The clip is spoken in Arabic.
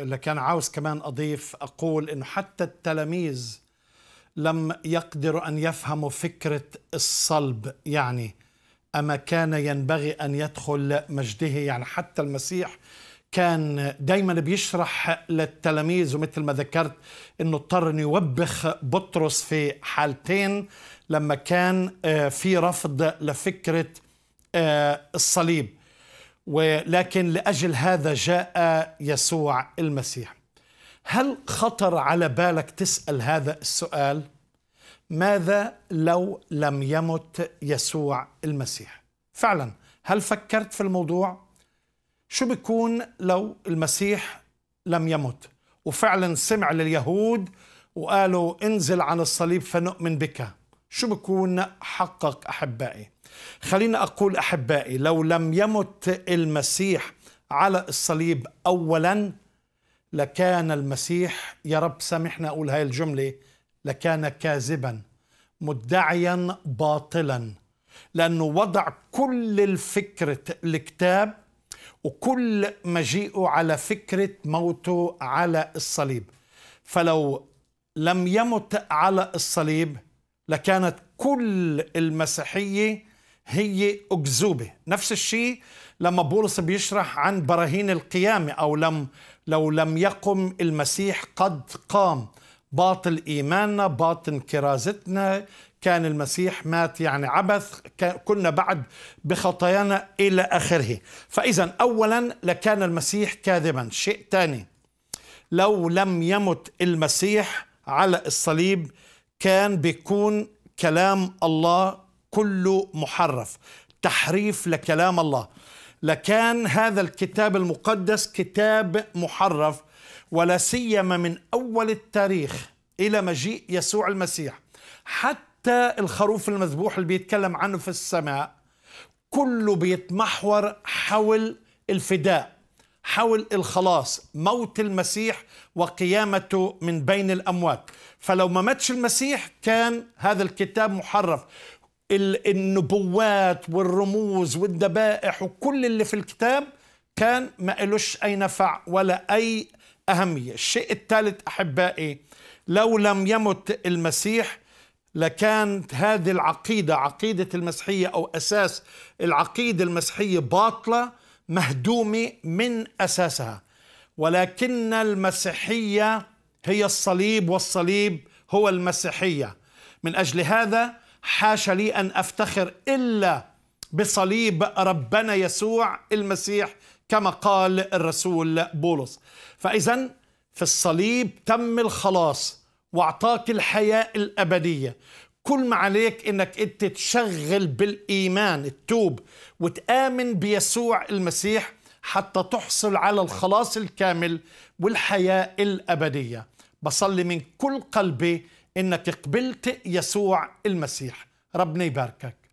لكن عاوز كمان أضيف أقول أنه حتى التلاميذ لم يقدروا أن يفهموا فكرة الصلب يعني أما كان ينبغي أن يدخل مجده يعني حتى المسيح كان دايما بيشرح للتلاميذ ومثل ما ذكرت انه اضطر انه يوبخ بطرس في حالتين لما كان آه، في رفض لفكره آه، الصليب ولكن لاجل هذا جاء يسوع المسيح هل خطر على بالك تسال هذا السؤال ماذا لو لم يمت يسوع المسيح فعلا هل فكرت في الموضوع شو بيكون لو المسيح لم يمت وفعلا سمع لليهود وقالوا انزل عن الصليب فنؤمن بك شو بكون حقق أحبائي خليني أقول أحبائي لو لم يمت المسيح على الصليب أولا لكان المسيح يا رب سامحنا أقول هاي الجملة لكان كاذبا مدعيا باطلا لأنه وضع كل الفكرة الكتاب وكل مجيئه على فكرة موته على الصليب فلو لم يمت على الصليب لكانت كل المسيحية هي أكذوبة نفس الشيء لما بولس بيشرح عن براهين القيامة أو لم لو لم يقم المسيح قد قام باطل إيماننا باطن كرازتنا كان المسيح مات يعني عبث كنا بعد بخطايانا إلى آخره فإذا أولا لكان المسيح كاذبا شيء ثاني لو لم يمت المسيح على الصليب كان بيكون كلام الله كله محرف تحريف لكلام الله لكان هذا الكتاب المقدس كتاب محرف ولا سيما من اول التاريخ الى مجيء يسوع المسيح حتى الخروف المذبوح اللي بيتكلم عنه في السماء كله بيتمحور حول الفداء حول الخلاص موت المسيح وقيامته من بين الأموات فلو ما ماتش المسيح كان هذا الكتاب محرف النبوات والرموز والذبائح وكل اللي في الكتاب كان ما إلوش أي نفع ولا أي أهمية الشيء الثالث أحبائي لو لم يمت المسيح لكانت هذه العقيدة عقيدة المسيحية أو أساس العقيدة المسيحية باطلة مهدومه من اساسها ولكن المسيحيه هي الصليب والصليب هو المسيحيه من اجل هذا حاش لي ان افتخر الا بصليب ربنا يسوع المسيح كما قال الرسول بولس فاذا في الصليب تم الخلاص واعطاك الحياه الابديه كل ما عليك انك انت تشغل بالايمان تتوب وتامن بيسوع المسيح حتى تحصل على الخلاص الكامل والحياه الابديه بصلي من كل قلبي انك قبلت يسوع المسيح ربنا يباركك